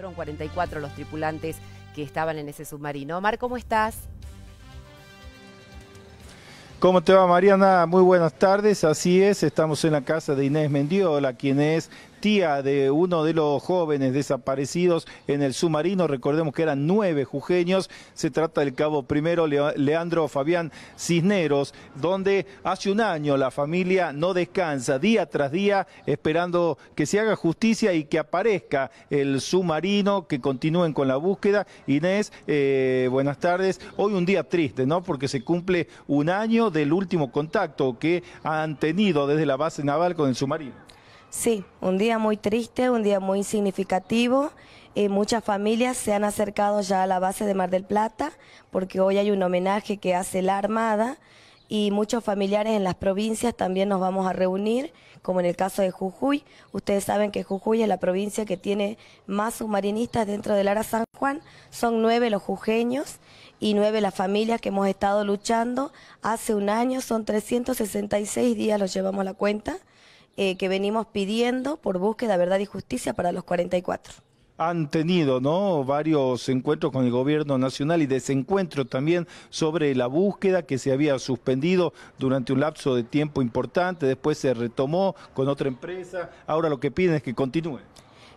Fueron 44 los tripulantes que estaban en ese submarino. Omar, ¿cómo estás? ¿Cómo te va Mariana? Muy buenas tardes, así es, estamos en la casa de Inés Mendiola, quien es de uno de los jóvenes desaparecidos en el submarino. Recordemos que eran nueve jujeños. Se trata del cabo primero, Leandro Fabián Cisneros, donde hace un año la familia no descansa, día tras día, esperando que se haga justicia y que aparezca el submarino, que continúen con la búsqueda. Inés, eh, buenas tardes. Hoy un día triste, ¿no? Porque se cumple un año del último contacto que han tenido desde la base naval con el submarino. Sí, un día muy triste, un día muy significativo. Eh, muchas familias se han acercado ya a la base de Mar del Plata porque hoy hay un homenaje que hace la Armada y muchos familiares en las provincias también nos vamos a reunir, como en el caso de Jujuy. Ustedes saben que Jujuy es la provincia que tiene más submarinistas dentro del Ara San Juan. Son nueve los jujeños y nueve las familias que hemos estado luchando. Hace un año son 366 días, los llevamos a la cuenta, eh, que venimos pidiendo por búsqueda, verdad y justicia para los 44 han tenido ¿no? varios encuentros con el gobierno nacional y desencuentros también sobre la búsqueda que se había suspendido durante un lapso de tiempo importante, después se retomó con otra empresa, ahora lo que piden es que continúe.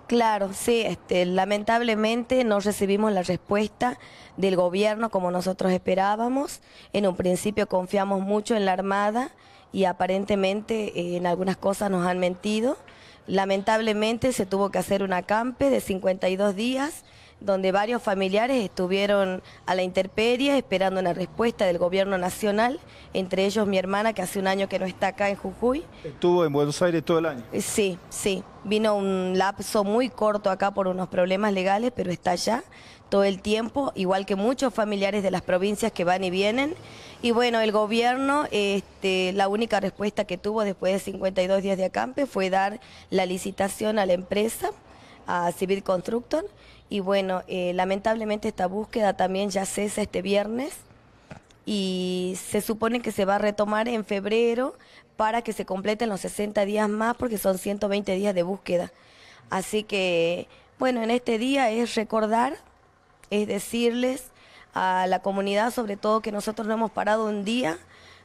Claro, sí, este, lamentablemente no recibimos la respuesta del gobierno como nosotros esperábamos. En un principio confiamos mucho en la Armada y aparentemente eh, en algunas cosas nos han mentido. Lamentablemente se tuvo que hacer un acampe de 52 días donde varios familiares estuvieron a la intemperie esperando una respuesta del gobierno nacional, entre ellos mi hermana que hace un año que no está acá en Jujuy. ¿Estuvo en Buenos Aires todo el año? Eh, sí, sí. Vino un lapso muy corto acá por unos problemas legales, pero está allá todo el tiempo, igual que muchos familiares de las provincias que van y vienen. Y bueno, el gobierno, este, la única respuesta que tuvo después de 52 días de acampe fue dar la licitación a la empresa a Civil Constructor. Y bueno, eh, lamentablemente esta búsqueda también ya cesa este viernes y se supone que se va a retomar en febrero para que se completen los 60 días más porque son 120 días de búsqueda. Así que, bueno, en este día es recordar, es decirles a la comunidad sobre todo que nosotros no hemos parado un día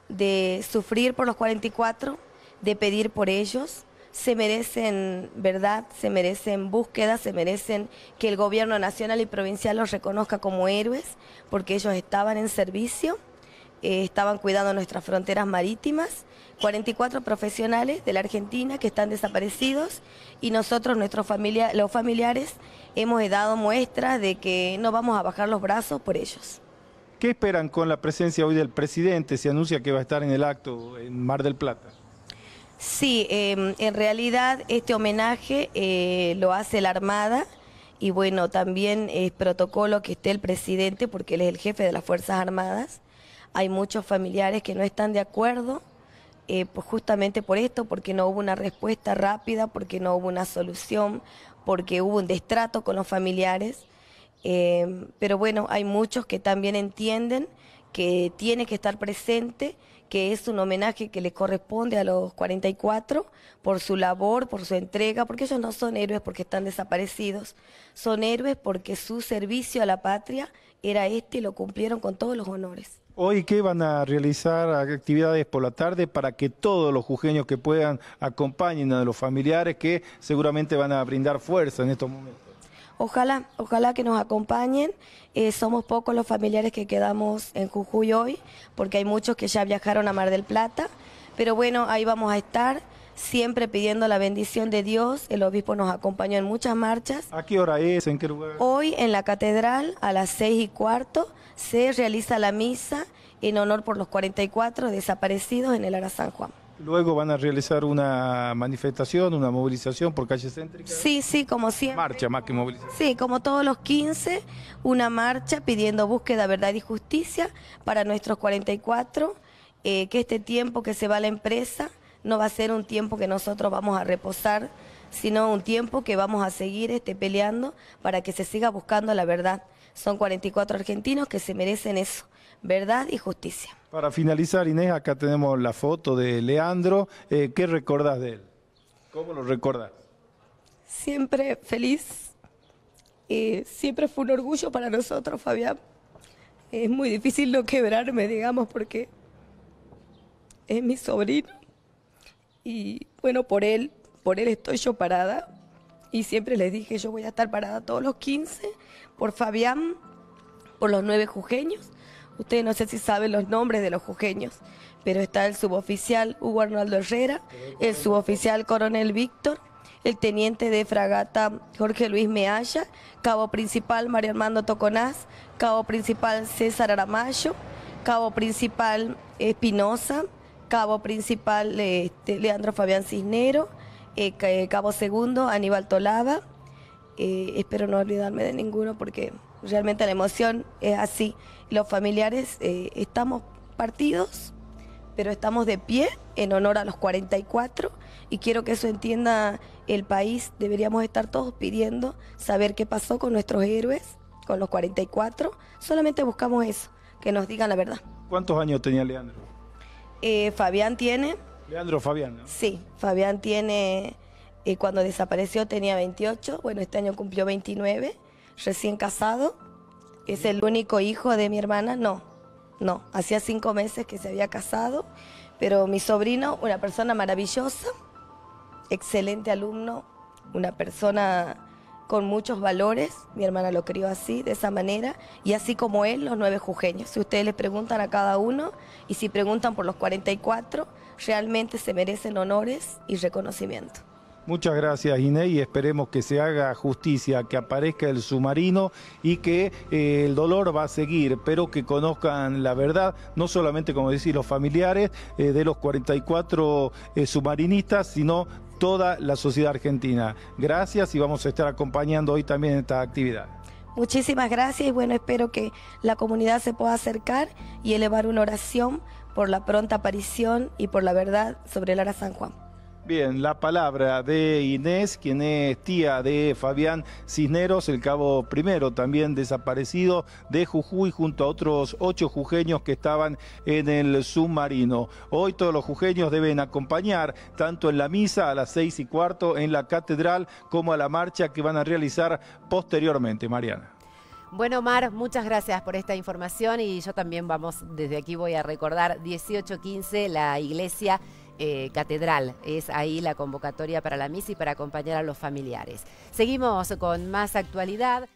de sufrir por los 44, de pedir por ellos se merecen verdad, se merecen búsqueda, se merecen que el gobierno nacional y provincial los reconozca como héroes, porque ellos estaban en servicio, eh, estaban cuidando nuestras fronteras marítimas, 44 profesionales de la Argentina que están desaparecidos y nosotros, nuestros familia los familiares, hemos dado muestras de que no vamos a bajar los brazos por ellos. ¿Qué esperan con la presencia hoy del presidente? Se anuncia que va a estar en el acto en Mar del Plata. Sí, em, en realidad este homenaje eh, lo hace la Armada y bueno, también es protocolo que esté el presidente porque él es el jefe de las Fuerzas Armadas. Hay muchos familiares que no están de acuerdo pues justamente por esto, porque no hubo una respuesta rápida, porque no hubo una solución, porque hubo un destrato con los familiares. Em, pero bueno, hay muchos que también entienden que tiene que estar presente que es un homenaje que les corresponde a los 44 por su labor, por su entrega, porque ellos no son héroes porque están desaparecidos, son héroes porque su servicio a la patria era este y lo cumplieron con todos los honores. Hoy qué van a realizar actividades por la tarde para que todos los jujeños que puedan acompañen a los familiares que seguramente van a brindar fuerza en estos momentos. Ojalá, ojalá que nos acompañen. Eh, somos pocos los familiares que quedamos en Jujuy hoy, porque hay muchos que ya viajaron a Mar del Plata. Pero bueno, ahí vamos a estar, siempre pidiendo la bendición de Dios. El obispo nos acompañó en muchas marchas. ¿A qué hora es? ¿En qué lugar? Hoy en la catedral, a las seis y cuarto, se realiza la misa en honor por los 44 desaparecidos en el Ara San Juan. Luego van a realizar una manifestación, una movilización por calle céntrica. Sí, sí, como siempre. Marcha más que movilización. Sí, como todos los 15, una marcha pidiendo búsqueda, verdad y justicia para nuestros 44, eh, que este tiempo que se va a la empresa no va a ser un tiempo que nosotros vamos a reposar, sino un tiempo que vamos a seguir este, peleando para que se siga buscando la verdad. Son 44 argentinos que se merecen eso verdad y justicia. Para finalizar, Inés, acá tenemos la foto de Leandro. Eh, ¿Qué recordas de él? ¿Cómo lo recordas? Siempre feliz. Eh, siempre fue un orgullo para nosotros, Fabián. Es muy difícil no quebrarme, digamos, porque es mi sobrino. Y bueno, por él, por él estoy yo parada. Y siempre les dije, yo voy a estar parada todos los 15 por Fabián, por los nueve jujeños Ustedes no sé si saben los nombres de los jujeños, pero está el suboficial Hugo Arnaldo Herrera, el suboficial coronel Víctor, el teniente de fragata Jorge Luis Mealla, cabo principal Mario Armando Toconás, cabo principal César Aramayo, cabo principal Espinosa, cabo principal este, Leandro Fabián Cisnero, eh, eh, cabo segundo Aníbal Tolava. Eh, espero no olvidarme de ninguno porque realmente la emoción es así. Los familiares eh, estamos partidos, pero estamos de pie en honor a los 44 y quiero que eso entienda el país. Deberíamos estar todos pidiendo saber qué pasó con nuestros héroes, con los 44. Solamente buscamos eso, que nos digan la verdad. ¿Cuántos años tenía Leandro? Eh, Fabián tiene... Leandro Fabián, Sí, Fabián tiene... Eh, cuando desapareció tenía 28, bueno, este año cumplió 29 recién casado, es el único hijo de mi hermana, no, no, hacía cinco meses que se había casado, pero mi sobrino, una persona maravillosa, excelente alumno, una persona con muchos valores, mi hermana lo crió así, de esa manera, y así como él, los nueve jujeños. Si ustedes le preguntan a cada uno, y si preguntan por los 44, realmente se merecen honores y reconocimiento. Muchas gracias, Inés, y esperemos que se haga justicia, que aparezca el submarino y que eh, el dolor va a seguir, pero que conozcan la verdad, no solamente, como decís, los familiares eh, de los 44 eh, submarinistas, sino toda la sociedad argentina. Gracias y vamos a estar acompañando hoy también esta actividad. Muchísimas gracias y bueno, espero que la comunidad se pueda acercar y elevar una oración por la pronta aparición y por la verdad sobre el Ara San Juan. Bien, la palabra de Inés, quien es tía de Fabián Cisneros, el cabo primero también desaparecido de Jujuy junto a otros ocho jujeños que estaban en el submarino. Hoy todos los jujeños deben acompañar tanto en la misa a las seis y cuarto en la catedral como a la marcha que van a realizar posteriormente, Mariana. Bueno, Mar, muchas gracias por esta información y yo también vamos, desde aquí voy a recordar 1815, la iglesia eh, catedral. Es ahí la convocatoria para la misa y para acompañar a los familiares. Seguimos con más actualidad.